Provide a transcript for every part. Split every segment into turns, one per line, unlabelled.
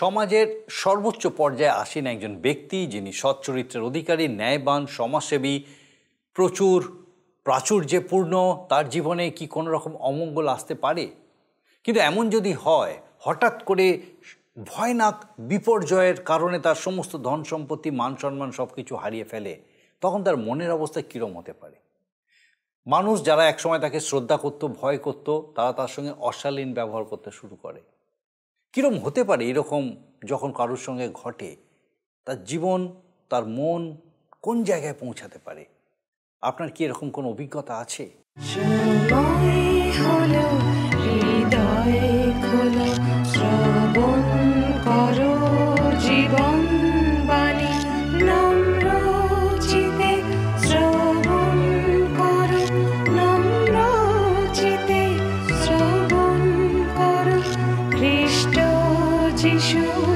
সমাজের সর্বোচ্চ পর্যায়ে আসেন একজন ব্যক্তি যিনি সচ্চরিত্রের অধিকারী ন্যায়বান সমাজসেবী প্রচুর প্রাচুর্যপূর্ণ তার জীবনে কি কোনো রকম অমঙ্গল আসতে পারে কিন্তু এমন যদি হয় হঠাৎ করে ভয়নাক বিপর্যয়ের কারণে তার সমস্ত ধন সম্পত্তি মান সম্মান সব কিছু হারিয়ে ফেলে তখন তার মনের অবস্থা কীরম হতে পারে মানুষ যারা একসময় তাকে শ্রদ্ধা করত ভয় করত তারা তার সঙ্গে অশালীন ব্যবহার করতে শুরু করে কীরম হতে পারে এরকম যখন কারোর সঙ্গে ঘটে তার জীবন তার মন কোন জায়গায় পৌঁছাতে পারে আপনার কি এরকম কোনো অভিজ্ঞতা আছে
হৃদয় tissue.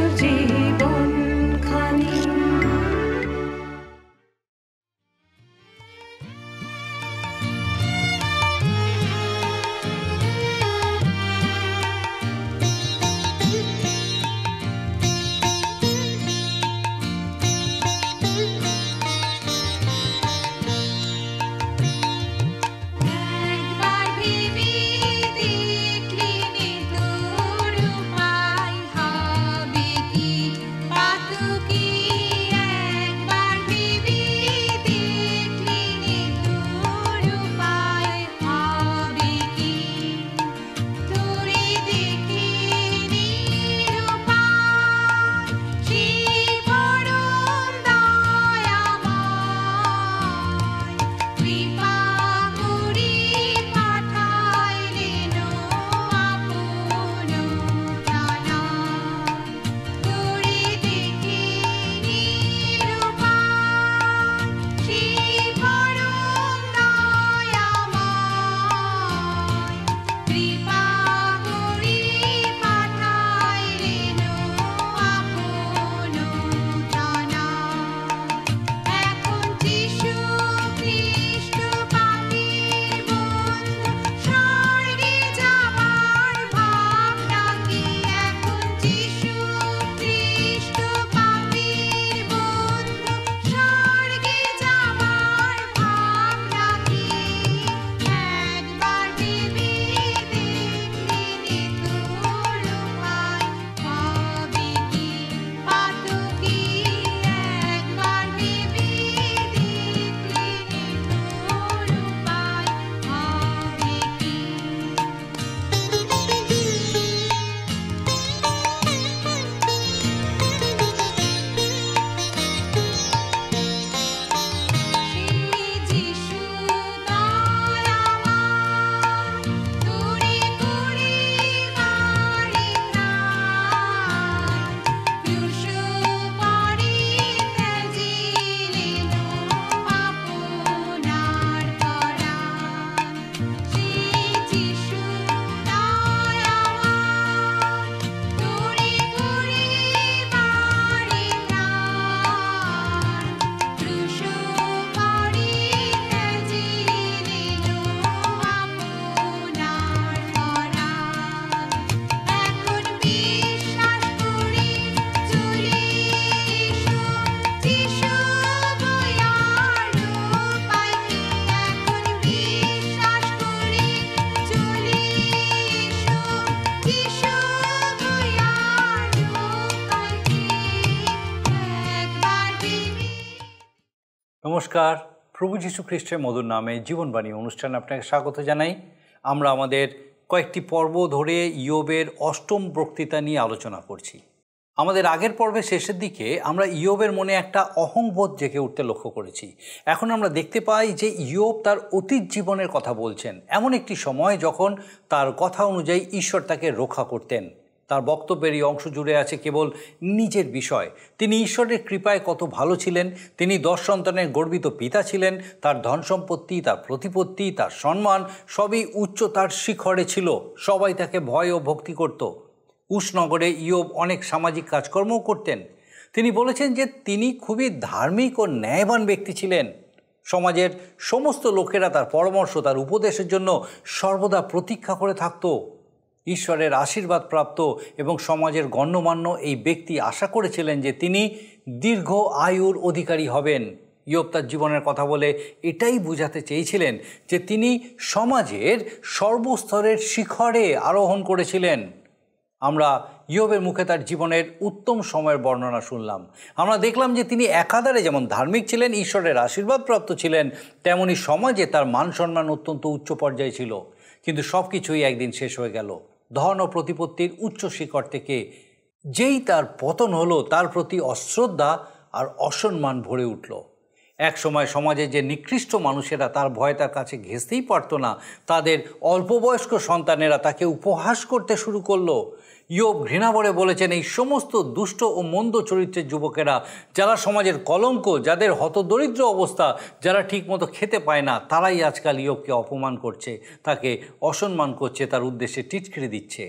নমস্কার প্রভু যীশু খ্রিস্টের মধুর নামে জীবনবাণী অনুষ্ঠানে আপনাকে স্বাগত জানাই আমরা আমাদের কয়েকটি পর্ব ধরে ইয়োবের অষ্টম বক্তৃতা নিয়ে আলোচনা করছি আমাদের আগের পর্বের শেষের দিকে আমরা ইয়োবের মনে একটা অহংবোধ জেগে উঠতে লক্ষ্য করেছি এখন আমরা দেখতে পাই যে ইয়োব তার অতীত জীবনের কথা বলছেন এমন একটি সময় যখন তার কথা অনুযায়ী ঈশ্বর তাকে রক্ষা করতেন তার বক্তব্যের এই অংশ জুড়ে আছে কেবল নিজের বিষয় তিনি ঈশ্বরের কৃপায় কত ভালো ছিলেন তিনি দশ সন্তানের গর্বিত পিতা ছিলেন তার ধন সম্পত্তি তার প্রতিপত্তি তার সম্মান সবই উচ্চতার শিখরে ছিল সবাই তাকে ভয় ও ভক্তি করত কুশনগরে ইয়োব অনেক সামাজিক কাজকর্মও করতেন তিনি বলেছেন যে তিনি খুবই ধার্মিক ও ন্যায়বান ব্যক্তি ছিলেন সমাজের সমস্ত লোকেরা তার পরামর্শ তার উপদেশের জন্য সর্বদা প্রতীক্ষা করে থাকতো ঈশ্বরের আশীর্বাদ প্রাপ্ত এবং সমাজের গণ্যমান্য এই ব্যক্তি আশা করেছিলেন যে তিনি দীর্ঘ আয়ুর অধিকারী হবেন ইয়োব তার জীবনের কথা বলে এটাই বোঝাতে চেয়েছিলেন যে তিনি সমাজের সর্বস্তরের শিখরে আরোহণ করেছিলেন আমরা ইয়বের মুখে তার জীবনের উত্তম সময়ের বর্ণনা শুনলাম আমরা দেখলাম যে তিনি একাধারে যেমন ধার্মিক ছিলেন ঈশ্বরের আশীর্বাদপ্রাপ্ত ছিলেন তেমনি সমাজে তার মান সম্মান অত্যন্ত উচ্চ পর্যায়ে ছিল কিন্তু সব কিছুই একদিন শেষ হয়ে গেল ধন ও প্রতিপত্তির উচ্চ শিকড় থেকে যেই তার পতন হলো তার প্রতি অশ্রদ্ধা আর অসম্মান ভরে উঠল এক সময় সমাজে যে নিকৃষ্ট মানুষেরা তার ভয় তার কাছে ঘেঁচতেই পারত না তাদের অল্পবয়স্ক সন্তানেরা তাকে উপহাস করতে শুরু করলো ইয়োগ ঘৃণাবরে বলেছেন এই সমস্ত দুষ্ট ও মন্দ চরিত্রের যুবকেরা যারা সমাজের কলঙ্ক যাদের হতদরিদ্র অবস্থা যারা ঠিকমতো খেতে পায় না তারাই আজকাল ইয়োগকে অপমান করছে তাকে অসম্মান করছে তার উদ্দেশ্যে টিটকিরি দিচ্ছে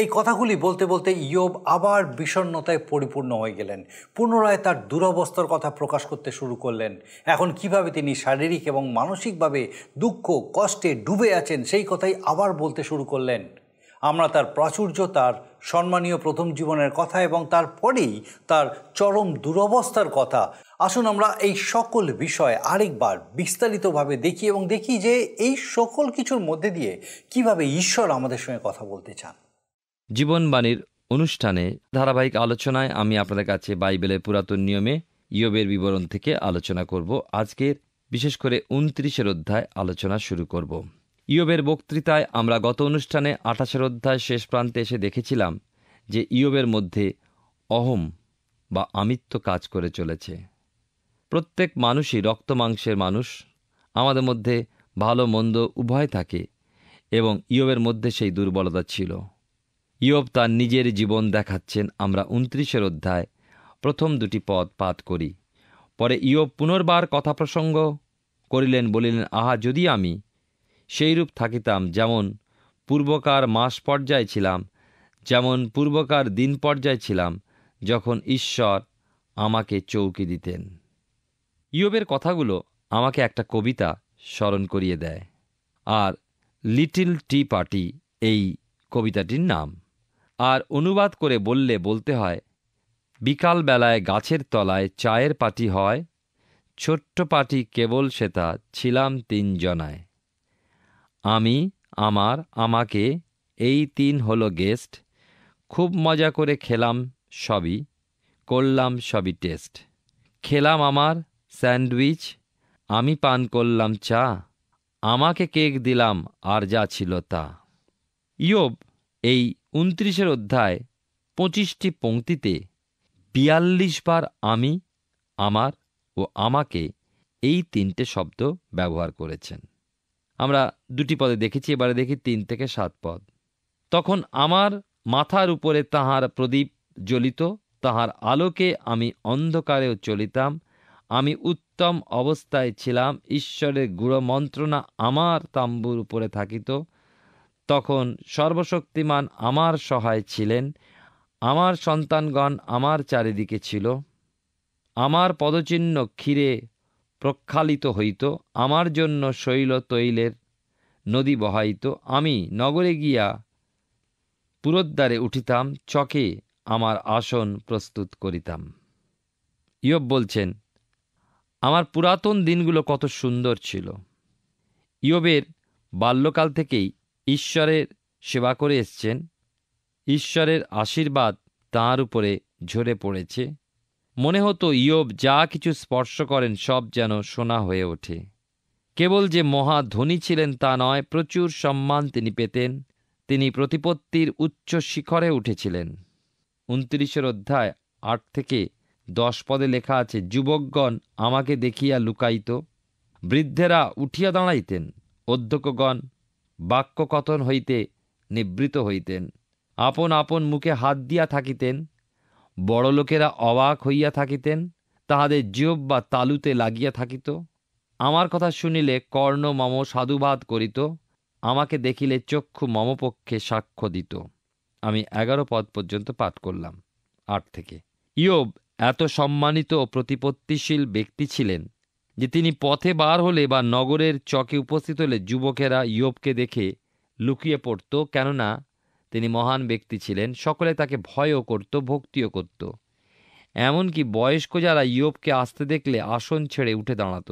এই কথাগুলি বলতে বলতে ইয়োব আবার বিষণ্নতায় পরিপূর্ণ হয়ে গেলেন পুনরায় তার দুরবস্থার কথা প্রকাশ করতে শুরু করলেন এখন কিভাবে তিনি শারীরিক এবং মানসিকভাবে দুঃখ কষ্টে ডুবে আছেন সেই কথাই আবার বলতে শুরু করলেন আমরা তার প্রাচুর্য তার সম্মানীয় প্রথম জীবনের কথা এবং তারপরেই তার চরম দুরবস্থার কথা আসুন আমরা এই সকল বিষয় আরেকবার বিস্তারিতভাবে দেখি এবং দেখি যে এই সকল কিছুর মধ্যে দিয়ে কিভাবে ঈশ্বর আমাদের সঙ্গে কথা বলতে চান
জীবনবাণীর অনুষ্ঠানে ধারাবাহিক আলোচনায় আমি আপনাদের কাছে বাইবেলের পুরাতন নিয়মে ইয়বের বিবরণ থেকে আলোচনা করব আজকের বিশেষ করে উনত্রিশের অধ্যায় আলোচনা শুরু করব ইয়বের বক্তৃতায় আমরা গত অনুষ্ঠানে আঠাশের অধ্যায় শেষ প্রান্তে এসে দেখেছিলাম যে ইয়বের মধ্যে অহম বা আমিত্ব কাজ করে চলেছে প্রত্যেক মানুষই রক্ত মাংসের মানুষ আমাদের মধ্যে ভালো মন্দ উভয় থাকে এবং ইয়বের মধ্যে সেই দুর্বলতা ছিল ইয়ব তার নিজের জীবন দেখাচ্ছেন আমরা উনত্রিশের অধ্যায় প্রথম দুটি পদ পাঠ করি পরে ইয়ব পুনর্বার কথা প্রসঙ্গ করিলেন বলিলেন আহা যদি আমি সেইরূপ থাকিতাম যেমন পূর্বকার মাস পর্যায়ে ছিলাম যেমন পূর্বকার দিন পর্যায়ে ছিলাম যখন ঈশ্বর আমাকে চৌকি দিতেন ইয়বের কথাগুলো আমাকে একটা কবিতা স্মরণ করিয়ে দেয় আর লিটিল টি পার্টি এই কবিতাটির নাম আর অনুবাদ করে বললে বলতে হয় বিকালবেলায় গাছের তলায় চায়ের পাটি হয় ছোট্ট পাটি কেবল সেতা ছিলাম তিনজনায় আমি আমার আমাকে এই তিন হলো গেস্ট খুব মজা করে খেলাম সবই করলাম সবই টেস্ট খেলাম আমার স্যান্ডউইচ আমি পান করলাম চা আমাকে কেক দিলাম আর যা ছিল তা ইয়োব এই উনত্রিশের অধ্যায় পঁচিশটি পংক্তিতে বিয়াল্লিশ বার আমি আমার ও আমাকে এই তিনটে শব্দ ব্যবহার করেছেন আমরা দুটি পদে দেখেছি এবারে দেখি তিন থেকে সাত পদ তখন আমার মাথার উপরে তাহার প্রদীপ জ্বলিত তাহার আলোকে আমি অন্ধকারেও চলিতাম আমি উত্তম অবস্থায় ছিলাম ঈশ্বরের গুড় মন্ত্রণা আমার তাম্বুর উপরে থাকিত তখন সর্বশক্তিমান আমার সহায় ছিলেন আমার সন্তানগণ আমার চারিদিকে ছিল আমার পদচিহ্ন ক্ষীরে প্রক্ষালিত হইত আমার জন্য শৈল তৈলের নদী বহাইত আমি নগরে গিয়া পুরোদ্দারে উঠিতাম চকে আমার আসন প্রস্তুত করিতাম ইয়ব বলছেন আমার পুরাতন দিনগুলো কত সুন্দর ছিল ইয়বের বাল্যকাল থেকেই ঈশ্বরের সেবা করে এসছেন ঈশ্বরের আশীর্বাদ তাঁর উপরে ঝরে পড়েছে মনে হতো ইয়োব যা কিছু স্পর্শ করেন সব যেন সোনা হয়ে ওঠে কেবল যে মহা ধনী ছিলেন তা নয় প্রচুর সম্মান তিনি পেতেন তিনি প্রতিপত্তির উচ্চ শিখরে উঠেছিলেন উনত্রিশের অধ্যায় আট থেকে দশ পদে লেখা আছে যুবকগণ আমাকে দেখিয়া লুকাইত বৃদ্ধেরা উঠিয়া দাঁড়াইতেন অধ্যক্ষগণ বাক্যকথন হইতে নিবৃত হইতেন আপন আপন মুখে হাত দিয়া থাকিতেন বড়লোকেরা অবাক হইয়া থাকিতেন তাহাদের জিয়ব বা তালুতে লাগিয়া থাকিত আমার কথা শুনিলে কর্ণ মম সাধুবাদ করিত আমাকে দেখিলে চক্ষু মমপক্ষে সাক্ষ্য দিত আমি এগারো পদ পর্যন্ত পাঠ করলাম আট থেকে ইয়োব এত সম্মানিত ও প্রতিপত্তিশীল ব্যক্তি ছিলেন যে তিনি পথে বার হলে বা নগরের চকে উপস্থিত হলে যুবকেরা ইয়োবকে দেখে লুকিয়ে পড়ত কেননা তিনি মহান ব্যক্তি ছিলেন সকলে তাকে ভয়ও করত ভক্তিও করত এমনকি বয়স্ক যারা ইয়োবকে আসতে দেখলে আসন ছেড়ে উঠে দাঁড়াত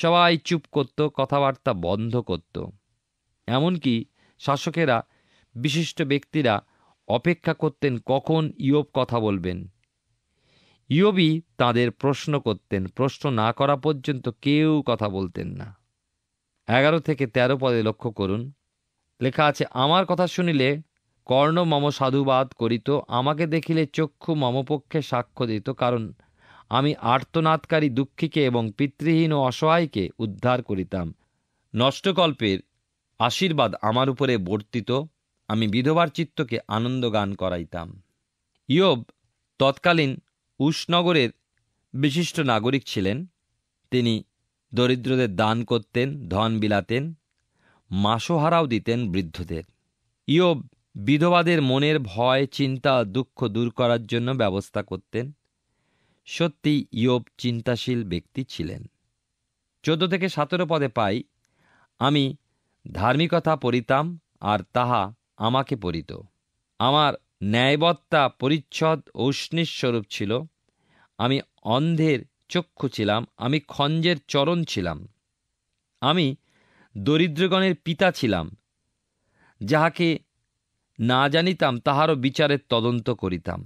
সবাই চুপ করত কথাবার্তা বন্ধ করত এমনকি শাসকেরা বিশিষ্ট ব্যক্তিরা অপেক্ষা করতেন কখন ইয়োব কথা বলবেন ইয়বি তাদের প্রশ্ন করতেন প্রশ্ন না করা পর্যন্ত কেউ কথা বলতেন না এগারো থেকে ১৩ পদে লক্ষ্য করুন লেখা আছে আমার কথা শুনিলে কর্ণ মম সাধুবাদ করিত আমাকে দেখিলে চক্ষু মমপক্ষে সাক্ষ্য দিত কারণ আমি আর্তনাদকারী দুঃখীকে এবং পিতৃহীন ও অসহায়কে উদ্ধার করিতাম নষ্টকল্পের আশীর্বাদ আমার উপরে বর্তিত আমি বিধবার চিত্তকে আনন্দ গান করাইতাম ইয়োব তৎকালীন উষ্ণগরের বিশিষ্ট নাগরিক ছিলেন তিনি দরিদ্রদের দান করতেন ধন বিলাতেন মাসোহারাও দিতেন বৃদ্ধদের ইয়ব বিধবাদের মনের ভয় চিন্তা দুঃখ দূর করার জন্য ব্যবস্থা করতেন সত্যি ইয়ব চিন্তাশীল ব্যক্তি ছিলেন চোদ্দ থেকে সতেরো পদে পাই আমি ধার্মিকতা পড়িতাম আর তাহা আমাকে পড়িত আমার ন্যায়বত্তা পরিচ্ছদ ঔষ্ণিস্বরূপ ছিল আমি অন্ধের চক্ষু ছিলাম আমি খঞ্জের চরণ ছিলাম আমি দরিদ্রগণের পিতা ছিলাম যাহাকে না জানিতাম তাহারও বিচারের তদন্ত করিতাম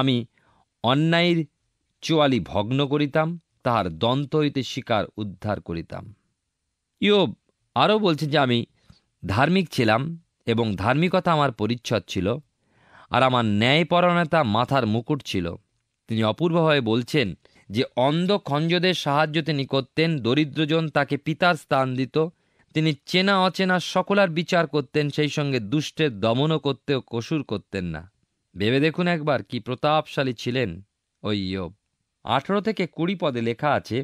আমি অন্যায়ের চোয়ালি ভগ্ন করিতাম তাহার দন্ত হইতে শিকার উদ্ধার করিতাম ইয়োব আরও বলছে যে আমি ধার্মিক ছিলাম এবং ধার্মিকতা আমার পরিচ্ছদ ছিল আর আমার ন্যায়পরণতা মাথার মুকুট ছিল তিনি অপূর্বভাবে বলছেন যে অন্ধ খঞ্জদের সাহায্য তিনি করতেন দরিদ্রজন তাকে পিতার স্থান দিত তিনি চেনা অচেনা সকলার বিচার করতেন সেই সঙ্গে দুষ্টের দমনও করতেও কসুর করতেন না ভেবে দেখুন একবার কি প্রতাপশালী ছিলেন ওই ইয়োব আঠেরো থেকে কুড়ি পদে লেখা আছে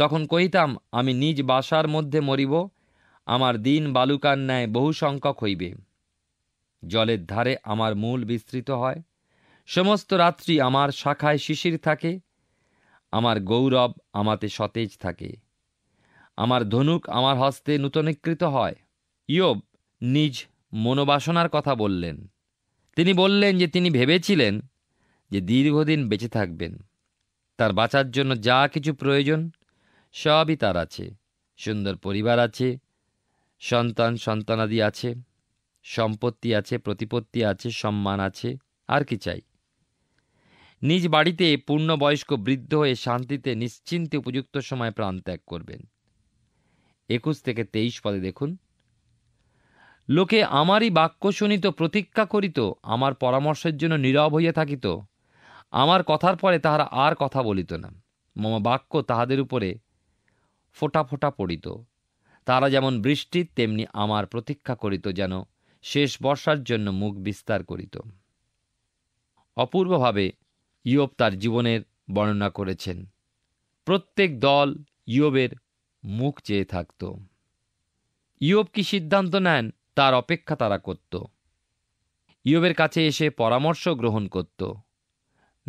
তখন কহিতাম আমি নিজ বাসার মধ্যে মরিব আমার দিন বালুকার ন্যায় বহু সংখ্যক হইবে জলের ধারে আমার মূল বিস্তৃত হয় সমস্ত রাত্রি আমার শাখায় শিশির থাকে আমার গৌরব আমাতে সতেজ থাকে আমার ধনুক আমার হস্তে নূতনীকৃত হয় ইয়ব নিজ মনোবাসনার কথা বললেন তিনি বললেন যে তিনি ভেবেছিলেন যে দীর্ঘদিন বেঁচে থাকবেন তার বাঁচার জন্য যা কিছু প্রয়োজন সবই তার আছে সুন্দর পরিবার আছে সন্তান সন্তানাদি আছে সম্পত্তি আছে প্রতিপত্তি আছে সম্মান আছে আর কি চাই নিজ বাড়িতে পূর্ণবয়স্ক বৃদ্ধ হয়ে শান্তিতে নিশ্চিন্তে উপযুক্ত সময় প্রাণ ত্যাগ করবেন একুশ থেকে তেইশ পদে দেখুন লোকে আমারই বাক্য শুনিত প্রতীক্ষা করিত আমার পরামর্শের জন্য নীরব হইয়া থাকিত আমার কথার পরে তাহারা আর কথা বলিত না মম বাক্য তাহাদের উপরে ফোটা ফোটা পড়িত তারা যেমন বৃষ্টি তেমনি আমার প্রতীক্ষা করিত যেন শেষ বর্ষার জন্য মুখ বিস্তার করিত অপূর্বভাবে ইয়োব তার জীবনের বর্ণনা করেছেন প্রত্যেক দল ইয়োবের মুখ চেয়ে থাকত ইয়োব কি সিদ্ধান্ত নেন তার অপেক্ষা তারা করত ইয়োবের কাছে এসে পরামর্শ গ্রহণ করত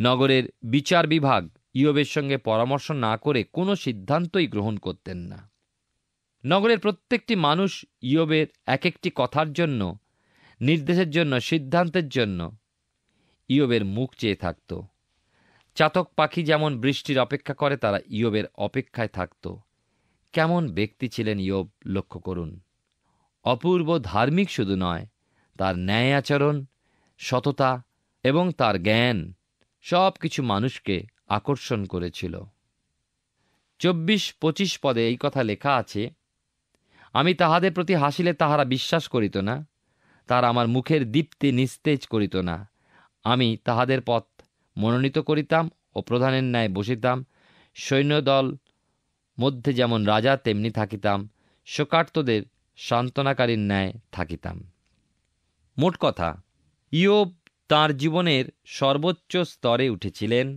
নগরের বিচার বিভাগ ইয়োবের সঙ্গে পরামর্শ না করে কোনো সিদ্ধান্তই গ্রহণ করতেন না নগরের প্রত্যেকটি মানুষ ইয়বের এক একটি কথার জন্য নির্দেশের জন্য সিদ্ধান্তের জন্য ইয়বের মুখ চেয়ে থাকত চাতক পাখি যেমন বৃষ্টির অপেক্ষা করে তারা ইয়বের অপেক্ষায় থাকত কেমন ব্যক্তি ছিলেন ইয়ব লক্ষ্য করুন অপূর্ব ধার্মিক শুধু নয় তার ন্যায় আচরণ সততা এবং তার জ্ঞান সব কিছু মানুষকে আকর্ষণ করেছিল চব্বিশ পঁচিশ পদে এই কথা লেখা আছে আমি তাহাদের প্রতি হাসিলে তাহারা বিশ্বাস করিত না তারা আমার মুখের দীপ্তি নিস্তেজ করিত না আমি তাহাদের পথ মনোনীত করিতাম ও প্রধানের ন্যায় বসিতাম সৈন্যদল মধ্যে যেমন রাজা তেমনি থাকিতাম শোকার্তদের সান্ত্বনাকারীর ন্যায় থাকিতাম মোট কথা ইয়োব তার জীবনের সর্বোচ্চ স্তরে উঠেছিলেন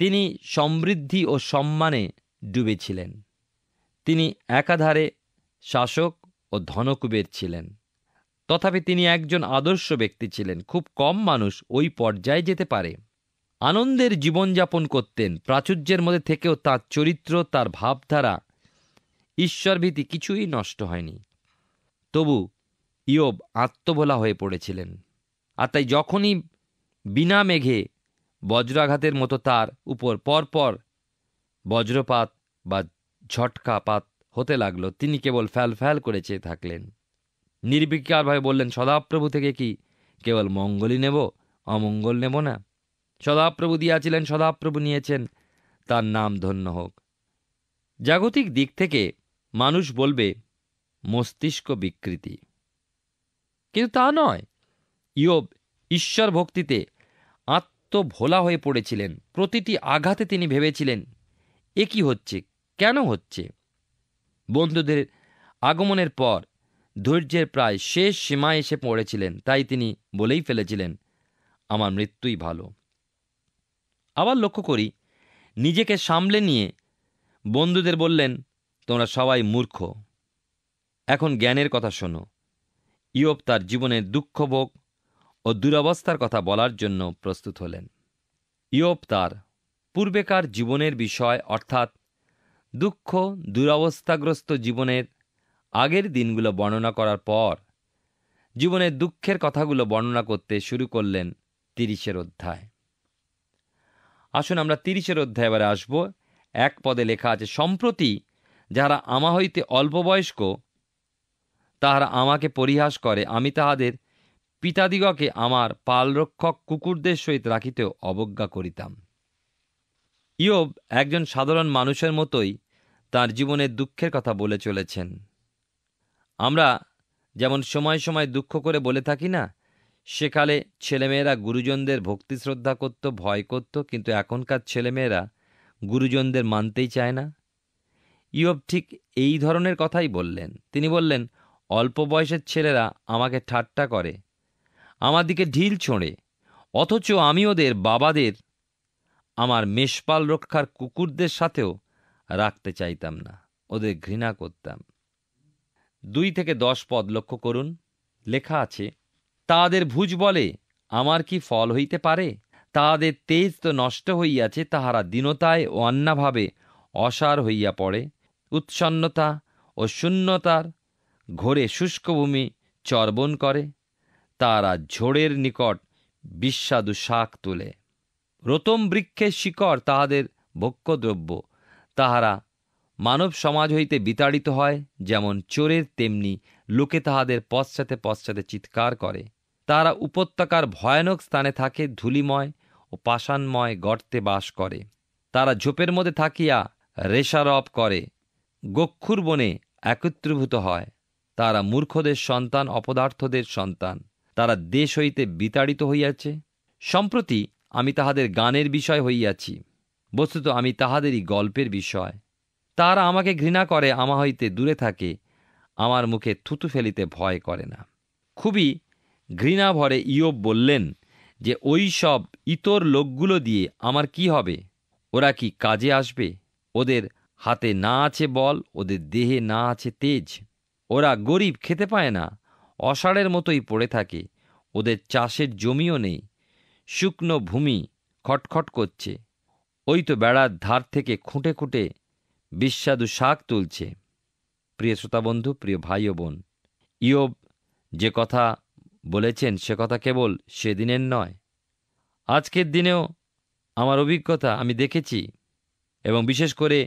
তিনি সমৃদ্ধি ও সম্মানে ডুবেছিলেন তিনি একাধারে শাসক ও ধনকুবের ছিলেন তথাপি তিনি একজন আদর্শ ব্যক্তি ছিলেন খুব কম মানুষ ওই পর্যায়ে যেতে পারে আনন্দের জীবনযাপন করতেন প্রাচুর্যের মধ্যে থেকেও তার চরিত্র তার ভাবধারা ঈশ্বরভীতি কিছুই নষ্ট হয়নি তবু ইয়ব আত্মভোলা হয়ে পড়েছিলেন আর তাই যখনই বিনা মেঘে বজ্রাঘাতের মতো তার উপর পরপর বজ্রপাত বা ঝটকাপাত হতে লাগল তিনি কেবল ফ্যাল ফ্যাল করে চেয়ে থাকলেন নির্বিকারভাবে বললেন সদাপ্রভু থেকে কি কেবল মঙ্গলই নেব অমঙ্গল নেব না সদাপ্রভু দিয়াছিলেন সদাপ্রভু নিয়েছেন তার নাম ধন্য হোক জাগতিক দিক থেকে মানুষ বলবে মস্তিষ্ক বিকৃতি কিন্তু তা নয় ইয়োব ঈশ্বর ভক্তিতে আত্মভোলা হয়ে পড়েছিলেন প্রতিটি আঘাতে তিনি ভেবেছিলেন এ কি হচ্ছে কেন হচ্ছে বন্ধুদের আগমনের পর ধৈর্যের প্রায় শেষ সীমায় এসে পড়েছিলেন তাই তিনি বলেই ফেলেছিলেন আমার মৃত্যুই ভালো আবার লক্ষ্য করি নিজেকে সামলে নিয়ে বন্ধুদের বললেন তোমরা সবাই মূর্খ এখন জ্ঞানের কথা শোনো ইয়োপ তার জীবনের দুঃখভোগ ও দুরবস্থার কথা বলার জন্য প্রস্তুত হলেন ইয়োপ তার পূর্বেকার জীবনের বিষয় অর্থাৎ দুঃখ দুরবস্থাগ্রস্ত জীবনের আগের দিনগুলো বর্ণনা করার পর জীবনের দুঃখের কথাগুলো বর্ণনা করতে শুরু করলেন তিরিশের অধ্যায় আসুন আমরা তিরিশের অধ্যায় এবারে আসব এক পদে লেখা আছে সম্প্রতি যারা আমা হইতে অল্প বয়স্ক তাহারা আমাকে পরিহাস করে আমি তাহাদের পিতাদিগকে আমার পালরক্ষক কুকুরদের সহিত রাখিতেও অবজ্ঞা করিতাম ইয়ব একজন সাধারণ মানুষের মতোই তার জীবনের দুঃখের কথা বলে চলেছেন আমরা যেমন সময় সময় দুঃখ করে বলে থাকি না সেকালে ছেলেমেয়েরা গুরুজনদের ভক্তি শ্রদ্ধা করত ভয় করত কিন্তু এখনকার ছেলেমেয়েরা গুরুজনদের মানতেই চায় না ইয়ব ঠিক এই ধরনের কথাই বললেন তিনি বললেন অল্প বয়সের ছেলেরা আমাকে ঠাট্টা করে আমার দিকে ঢিল ছোঁড়ে অথচ আমি ওদের বাবাদের আমার মেষপাল রক্ষার কুকুরদের সাথেও রাখতে চাইতাম না ওদের ঘৃণা করতাম দুই থেকে দশ পদ লক্ষ্য করুন লেখা আছে তাদের ভুজ বলে আমার কি ফল হইতে পারে তাহাদের তেজ তো নষ্ট হইয়াছে তাহারা দীনতায় ও অন্যভাবে অসার হইয়া পড়ে উৎসন্নতা ও শূন্যতার ঘোরে শুষ্কভূমি চর্বণ করে তারা ঝোড়ের নিকট বিস্বাদু শাক তোলে রতম বৃক্ষের শিকড় তাহাদের ভোগ্যদ্রব্য তাহারা মানব সমাজ হইতে বিতাড়িত হয় যেমন চোরের তেমনি লোকে তাহাদের পশ্চাতে পশ্চাতে চিৎকার করে তারা উপত্যকার ভয়ানক স্থানে থাকে ধুলিময় ও পাষাণময় গর্তে বাস করে তারা ঝোপের মধ্যে থাকিয়া রেশারপ করে গক্ষুর বনে একত্রীভূত হয় তারা মূর্খদের সন্তান অপদার্থদের সন্তান তারা দেশ হইতে বিতাড়িত হইয়াছে সম্প্রতি আমি তাহাদের গানের বিষয় হইয়াছি বস্তুত আমি তাহাদেরই গল্পের বিষয় তারা আমাকে ঘৃণা করে আমা হইতে দূরে থাকে আমার মুখে থুতু ফেলিতে ভয় করে না খুবই ঘৃণা ভরে ইয়োব বললেন যে ওই সব ইতর লোকগুলো দিয়ে আমার কি হবে ওরা কি কাজে আসবে ওদের হাতে না আছে বল ওদের দেহে না আছে তেজ ওরা গরিব খেতে পায় না অষাঢ়ের মতোই পড়ে থাকে ওদের চাষের জমিও নেই শুকনো ভূমি খটখট করছে ওই তো বেড়ার ধার থেকে খুঁটে খুঁটে বিস্বাদু শাক তুলছে প্রিয় শ্রোতাবন্ধু প্রিয় ভাই ও বোন ইয়ব যে কথা বলেছেন সে কথা কেবল সেদিনের নয় আজকের দিনেও আমার অভিজ্ঞতা আমি দেখেছি এবং বিশেষ করে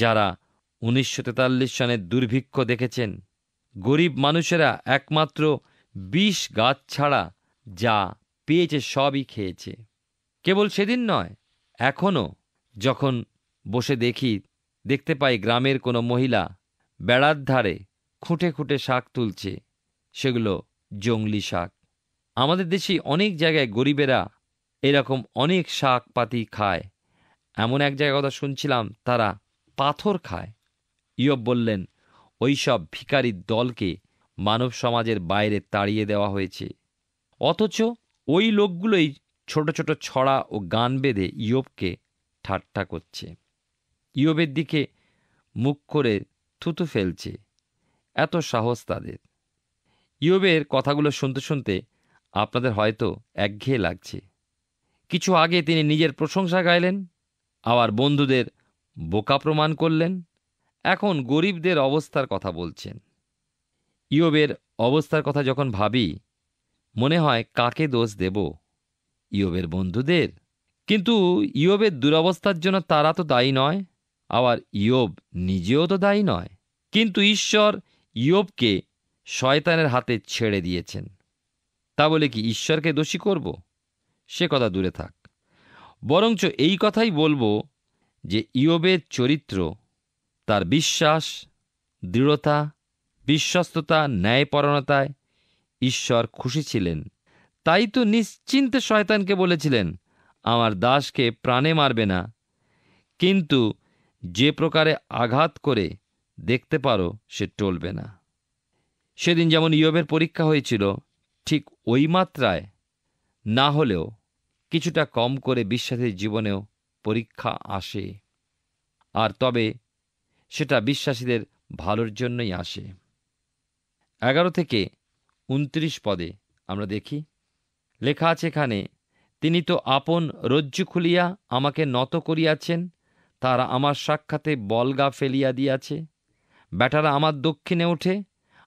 যারা উনিশশো তেতাল্লিশ সনের দুর্ভিক্ষ দেখেছেন গরিব মানুষেরা একমাত্র বিষ গাছ ছাড়া যা পেয়েছে সবই খেয়েছে কেবল সেদিন নয় এখনও যখন বসে দেখি দেখতে পাই গ্রামের কোনো মহিলা বেড়ার ধারে খুঁটে খুঁটে শাক তুলছে সেগুলো জঙ্গলি শাক আমাদের দেশে অনেক জায়গায় গরিবেরা এরকম অনেক শাক পাতি খায় এমন এক জায়গায় কথা শুনছিলাম তারা পাথর খায় ইয়ব বললেন ওইসব ভিকারির দলকে মানব সমাজের বাইরে তাড়িয়ে দেওয়া হয়েছে অথচ ওই লোকগুলোই ছোট ছোট ছড়া ও গান বেঁধে ইয়োবকে ঠাট্টা করছে ইয়োবের দিকে মুখ করে থুতু ফেলছে এত সাহস তাদের ইয়োবের কথাগুলো শুনতে শুনতে আপনাদের হয়তো একঘেয়ে লাগছে কিছু আগে তিনি নিজের প্রশংসা গাইলেন আবার বন্ধুদের বোকা প্রমাণ করলেন এখন গরিবদের অবস্থার কথা বলছেন ইয়োবের অবস্থার কথা যখন ভাবি মনে হয় কাকে দোষ দেব ইয়বের বন্ধুদের কিন্তু ইয়বের দুরবস্থার জন্য তারা তো দায়ী নয় আবার ইয়ব নিজেও তো দায়ী নয় কিন্তু ঈশ্বর ইয়বকে শয়তানের হাতে ছেড়ে দিয়েছেন তা বলে কি ঈশ্বরকে দোষী করব সে কথা দূরে থাক বরঞ্চ এই কথাই বলবো যে ইয়বের চরিত্র তার বিশ্বাস দৃঢ়তা বিশ্বস্ততা ন্যায়পরণতায় ঈশ্বর খুশি ছিলেন তাই তো নিশ্চিন্তে শয়তানকে বলেছিলেন আমার দাসকে প্রাণে মারবে না কিন্তু যে প্রকারে আঘাত করে দেখতে পারো সে টলবে না সেদিন যেমন ইয়বের পরীক্ষা হয়েছিল ঠিক ওই মাত্রায় না হলেও কিছুটা কম করে বিশ্বাসের জীবনেও পরীক্ষা আসে আর তবে সেটা বিশ্বাসীদের ভালোর জন্যই আসে এগারো থেকে উনত্রিশ পদে আমরা দেখি লেখা আছে এখানে তিনি তো আপন রজ্জু খুলিয়া আমাকে নত করিয়াছেন তারা আমার সাক্ষাতে বলগা ফেলিয়া দিয়াছে ব্যাটারা আমার দক্ষিণে ওঠে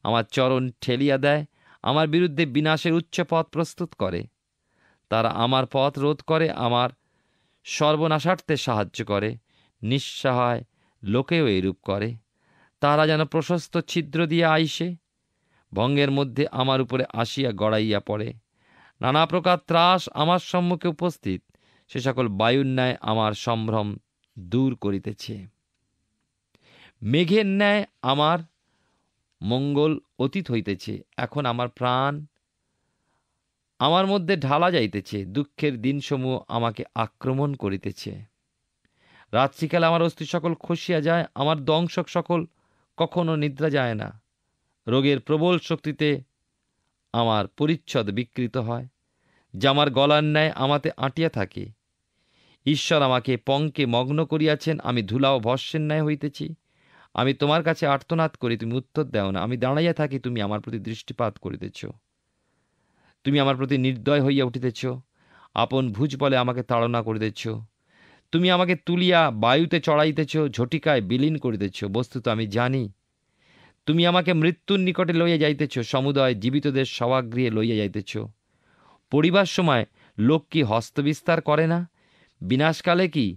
আমার চরণ ঠেলিয়া দেয় আমার বিরুদ্ধে বিনাশের উচ্চ পথ প্রস্তুত করে তারা আমার পথ রোধ করে আমার সর্বনাশার্থে সাহায্য করে নিঃসহায় লোকেও এরূপ করে তারা যেন প্রশস্ত ছিদ্র দিয়া আইসে ভঙ্গের মধ্যে আমার উপরে আসিয়া গড়াইয়া পড়ে নানা প্রকার ত্রাস আমার সম্মুখে উপস্থিত সে সকল বায়ুর ন্যায় আমার সম্ভ্রম দূর করিতেছে মেঘের ন্যায় আমার মঙ্গল অতীত হইতেছে এখন আমার প্রাণ আমার মধ্যে ঢালা যাইতেছে দুঃখের দিনসমূহ আমাকে আক্রমণ করিতেছে রাত্রিকালে আমার অস্থি সকল খসিয়া যায় আমার দংশক সকল কখনো নিদ্রা যায় না রোগের প্রবল শক্তিতে আমার পরিচ্ছদ বিকৃত হয় জামার গলার ন্যায় আমাতে আঁটিয়া থাকে ঈশ্বর আমাকে পঙ্কে মগ্ন করিয়াছেন আমি ধুলা ও ভস্যের ন্যায় হইতেছি আমি তোমার কাছে আর্তনাদ করি তুমি উত্তর দেও না আমি দাঁড়াইয়া থাকি তুমি আমার প্রতি দৃষ্টিপাত করিতেছ তুমি আমার প্রতি নির্দয় হইয়া উঠিতেছ আপন ভুজ বলে আমাকে তাড়না করিতেছ তুমি আমাকে তুলিয়া বায়ুতে চড়াইতেছ ঝটিকায় বিলীন করিতেছ বস্তুত আমি জানি তুমি আমাকে মৃত্যুর নিকটে লইয়া যাইতেছ সমুদয় জীবিতদের সভাগৃহে লইয়া যাইতেছ পড়িবার সময় লোক কি হস্তবিস্তার করে না বিনাশকালে কি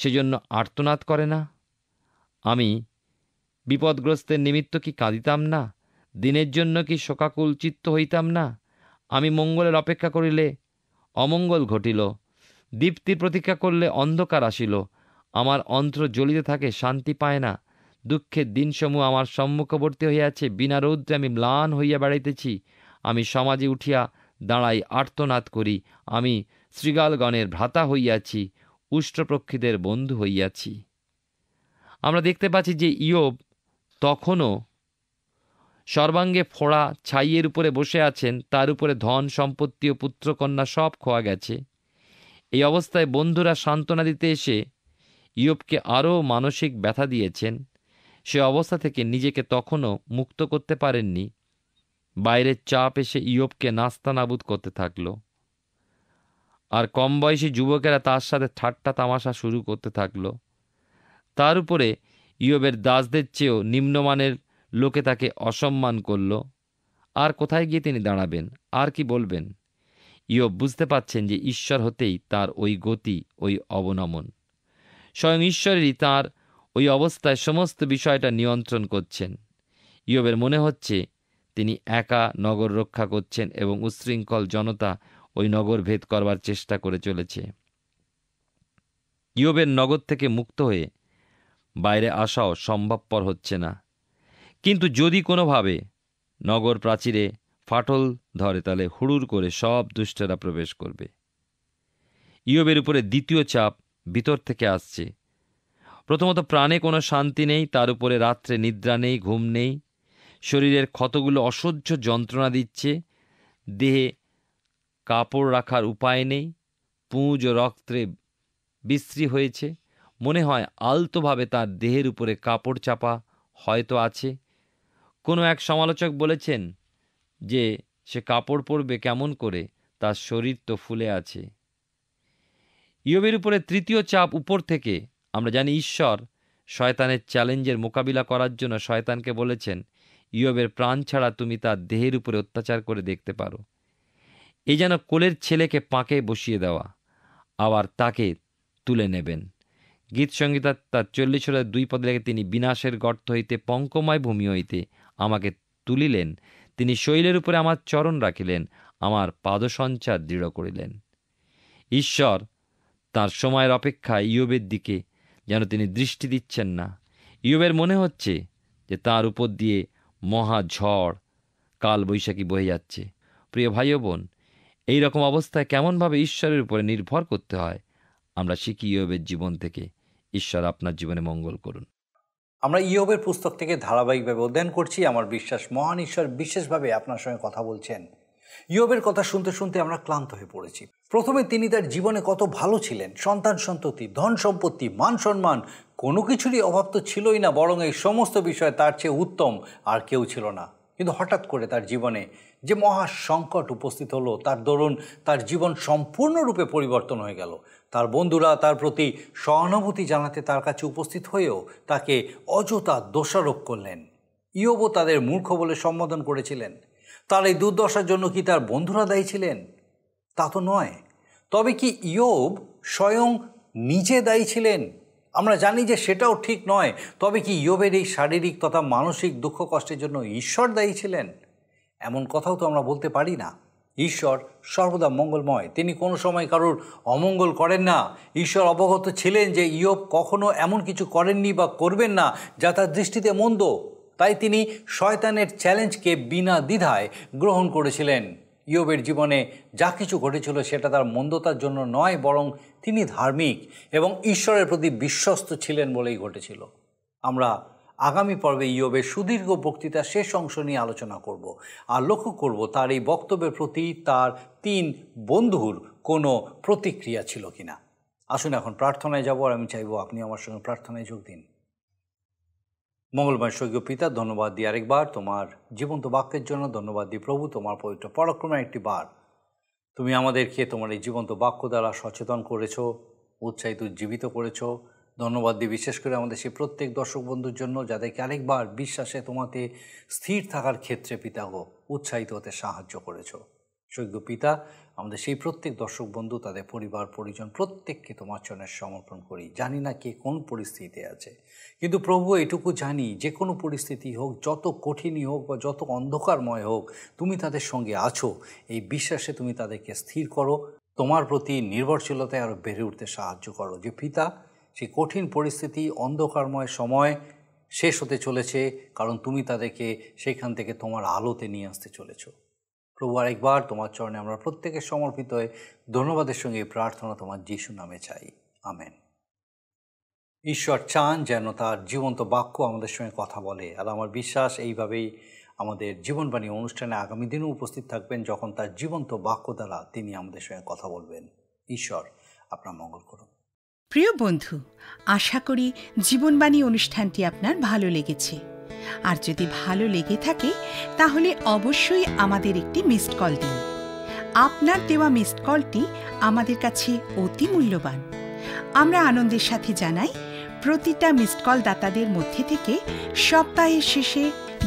সেজন্য আর্তনাদ করে না আমি বিপদগ্রস্তের নিমিত্ত কি কাঁদিতাম না দিনের জন্য কি শোকাকুল চিত্ত হইতাম না আমি মঙ্গলের অপেক্ষা করিলে অমঙ্গল ঘটিল দীপ্তির প্রতীক্ষা করলে অন্ধকার আসিল আমার অন্ত্র জ্বলিতে থাকে শান্তি পায় না দুঃখের দিনসমূহ আমার সম্মুখবর্তী হইয়াছে বিনা রৌদ্রে আমি ম্লান হইয়া বেড়াইতেছি আমি সমাজে উঠিয়া দাঁড়াই আর্তনাদ করি আমি শৃগালগণের ভ্রাতা হইয়াছি উষ্ট্রপ্রক্ষীদের বন্ধু হইয়াছি আমরা দেখতে পাচ্ছি যে ইয়োব তখনও সর্বাঙ্গে ফোড়া ছাইয়ের উপরে বসে আছেন তার উপরে ধন সম্পত্তি ও পুত্রকন্যা সব খোয়া গেছে এই অবস্থায় বন্ধুরা সান্ত্বনা দিতে এসে ইয়োবকে আরও মানসিক ব্যথা দিয়েছেন সে অবস্থা থেকে নিজেকে তখনও মুক্ত করতে পারেননি বাইরের চাপ এসে ইয়োপকে নাস্তা নাবুদ করতে থাকল আর কম বয়সী যুবকেরা তার সাথে ঠাট্টা তামাশা শুরু করতে থাকল তার উপরে ইয়োবের দাসদের চেয়েও নিম্নমানের লোকে তাকে অসম্মান করল আর কোথায় গিয়ে তিনি দাঁড়াবেন আর কি বলবেন ইয়োব বুঝতে পাচ্ছেন যে ঈশ্বর হতেই তার ওই গতি ওই অবনমন স্বয়ং ঈশ্বরেরই তাঁর ওই অবস্থায় সমস্ত বিষয়টা নিয়ন্ত্রণ করছেন ইয়বের মনে হচ্ছে তিনি একা নগর রক্ষা করছেন এবং উচ্ছৃঙ্খল জনতা ওই নগর ভেদ করবার চেষ্টা করে চলেছে ইয়বের নগর থেকে মুক্ত হয়ে বাইরে আসাও সম্ভবপর হচ্ছে না কিন্তু যদি কোনোভাবে নগর প্রাচীরে ফাটল ধরে তাহলে হুড়ুর করে সব দুষ্টেরা প্রবেশ করবে ইয়বের উপরে দ্বিতীয় চাপ ভিতর থেকে আসছে প্রথমত প্রাণে কোনো শান্তি নেই তার উপরে রাত্রে নিদ্রা নেই ঘুম নেই শরীরের ক্ষতগুলো অসহ্য যন্ত্রণা দিচ্ছে দেহে কাপড় রাখার উপায় নেই পুঁজ ও রক্তে বিশ্রী হয়েছে মনে হয় আলতোভাবে তার দেহের উপরে কাপড় চাপা হয়তো আছে কোনো এক সমালোচক বলেছেন যে সে কাপড় পরবে কেমন করে তার শরীর তো ফুলে আছে ইয়বের উপরে তৃতীয় চাপ উপর থেকে আমরা জানি ঈশ্বর শয়তানের চ্যালেঞ্জের মোকাবিলা করার জন্য শয়তানকে বলেছেন ইয়বের প্রাণ ছাড়া তুমি তার দেহের উপরে অত্যাচার করে দেখতে পারো এ যেন কোলের ছেলেকে পাঁকে বসিয়ে দেওয়া আবার তাকে তুলে নেবেন গীতসংগীতা তার চল্লিশ দুই পদে লেগে তিনি বিনাশের গর্ত হইতে পঙ্কময় ভূমি হইতে আমাকে তুলিলেন তিনি শৈলের উপরে আমার চরণ রাখিলেন আমার পাদসঞ্চার দৃঢ় করিলেন ঈশ্বর তার সময়ের অপেক্ষায় ইয়বের দিকে যেন তিনি দৃষ্টি দিচ্ছেন না ইয়বের মনে হচ্ছে যে তার উপর দিয়ে মহা ঝড় কাল বৈশাখী বয়ে যাচ্ছে প্রিয় ভাই বোন এই রকম অবস্থায় কেমনভাবে ঈশ্বরের উপরে নির্ভর করতে হয় আমরা শিখি ইয়বের জীবন থেকে ঈশ্বর আপনার জীবনে মঙ্গল
করুন আমরা ইয়বের পুস্তক থেকে ধারাবাহিকভাবে অধ্যয়ন করছি আমার বিশ্বাস মহান ঈশ্বর বিশেষভাবে আপনার সঙ্গে কথা বলছেন ইয়বের কথা শুনতে শুনতে আমরা ক্লান্ত হয়ে পড়েছি প্রথমে তিনি তার জীবনে কত ভালো ছিলেন সন্তান সন্ততি ধন সম্পত্তি মান সম্মান কোনো কিছুরই অভাব তো ছিলই না বরং এই সমস্ত বিষয় তার চেয়ে উত্তম আর কেউ ছিল না কিন্তু হঠাৎ করে তার জীবনে যে মহা সংকট উপস্থিত হলো তার দরুন তার জীবন সম্পূর্ণরূপে পরিবর্তন হয়ে গেল তার বন্ধুরা তার প্রতি সহানুভূতি জানাতে তার কাছে উপস্থিত হয়েও তাকে অযথা দোষারোপ করলেন ইয়বও তাদের মূর্খ বলে সম্বোধন করেছিলেন তার এই দুর্দশার জন্য কি তার বন্ধুরা দায়ী ছিলেন তা তো নয় তবে কি ইয়োব স্বয়ং নিজে দায়ী ছিলেন আমরা জানি যে সেটাও ঠিক নয় তবে কি ইয়োবের এই শারীরিক তথা মানসিক দুঃখ কষ্টের জন্য ঈশ্বর দায়ী ছিলেন এমন কথাও তো আমরা বলতে পারি না ঈশ্বর সর্বদা মঙ্গলময় তিনি কোনো সময় কারোর অমঙ্গল করেন না ঈশ্বর অবগত ছিলেন যে ইয়োব কখনো এমন কিছু করেননি বা করবেন না যা তার দৃষ্টিতে মন্দ তাই তিনি শয়তানের চ্যালেঞ্জকে বিনা দ্বিধায় গ্রহণ করেছিলেন ইয়বের জীবনে যা কিছু ঘটেছিল সেটা তার মন্দতার জন্য নয় বরং তিনি ধার্মিক এবং ঈশ্বরের প্রতি বিশ্বস্ত ছিলেন বলেই ঘটেছিল আমরা আগামী পর্বে ইয়বের সুদীর্ঘ বক্তৃতা শেষ অংশ নিয়ে আলোচনা করব আর লক্ষ্য করব তার এই বক্তব্যের প্রতি তার তিন বন্ধুর কোনো প্রতিক্রিয়া ছিল কিনা আসুন এখন প্রার্থনায় যাব আর আমি চাইব আপনি আমার সঙ্গে প্রার্থনায় যোগ দিন মঙ্গলবার স্বর্গীয় পিতা ধন্যবাদ দিই আরেকবার তোমার জীবন্ত বাক্যের জন্য ধন্যবাদ দিই প্রভু তোমার পবিত্র পরাক্রমে একটি বার তুমি আমাদেরকে তোমার এই জীবন্ত বাক্য দ্বারা সচেতন করেছ উৎসাহিত উজ্জীবিত করেছো ধন্যবাদ দিই বিশেষ করে আমাদের সেই প্রত্যেক দর্শক বন্ধুর জন্য যাদেরকে আরেকবার বিশ্বাসে তোমাতে স্থির থাকার ক্ষেত্রে হোক উৎসাহিত হতে সাহায্য করেছো স্বর্গীয় পিতা আমাদের সেই প্রত্যেক দর্শক বন্ধু তাদের পরিবার পরিজন প্রত্যেককে তোমার চরণে সমর্পণ করি জানি না কে কোন পরিস্থিতিতে আছে কিন্তু প্রভু এটুকু জানি যে কোনো পরিস্থিতি হোক যত কঠিনই হোক বা যত অন্ধকারময় হোক তুমি তাদের সঙ্গে আছো এই বিশ্বাসে তুমি তাদেরকে স্থির করো তোমার প্রতি নির্ভরশীলতায় আরও বেড়ে উঠতে সাহায্য করো যে পিতা সেই কঠিন পরিস্থিতি অন্ধকারময় সময় শেষ হতে চলেছে কারণ তুমি তাদেরকে সেখান থেকে তোমার আলোতে নিয়ে আসতে চলেছো প্রভু আরেকবার তোমার চরণে আমরা প্রত্যেকে সমর্পিত হয়ে ধন্যবাদের সঙ্গে প্রার্থনা তোমার যিশু নামে চাই আমেন ঈশ্বর চান যেন তার জীবন্ত বাক্য আমাদের সঙ্গে কথা বলে আর আমার বিশ্বাস এইভাবেই আমাদের জীবনবাণী অনুষ্ঠানে আগামী দিনেও উপস্থিত থাকবেন যখন তার জীবন্ত বাক্য দ্বারা তিনি আমাদের সঙ্গে কথা বলবেন ঈশ্বর আপনার মঙ্গল করুন
প্রিয় বন্ধু আশা করি জীবনবাণী অনুষ্ঠানটি আপনার ভালো লেগেছে আর যদি ভালো লেগে থাকে তাহলে অবশ্যই আমাদের একটি মিসড কল দিন আপনার দেওয়া মিসড কলটি আমাদের কাছে অতি মূল্যবান আমরা আনন্দের সাথে জানাই প্রতিটা মিসড কল দাতাদের মধ্যে থেকে সপ্তাহের শেষে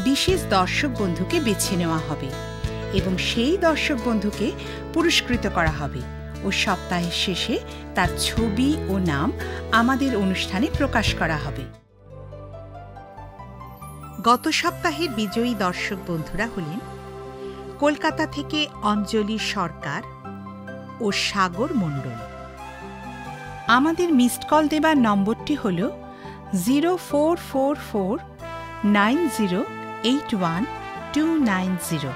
বিশেষ দর্শক বন্ধুকে বেছে নেওয়া হবে এবং সেই দর্শক বন্ধুকে পুরস্কৃত করা হবে ও সপ্তাহের শেষে তার ছবি ও নাম আমাদের অনুষ্ঠানে প্রকাশ করা হবে গত সপ্তাহের বিজয়ী দর্শক বন্ধুরা হলেন কলকাতা থেকে অঞ্জলি সরকার ও সাগর মণ্ডল আমাদের মিসড কল দেবার নম্বরটি হল zero four four four nine zero eight one two nine zero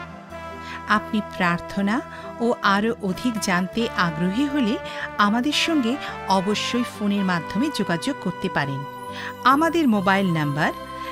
আপনি প্রার্থনা ও আরও অধিক জানতে আগ্রহী হলে আমাদের সঙ্গে অবশ্যই ফোনের মাধ্যমে যোগাযোগ করতে পারেন আমাদের মোবাইল নাম্বার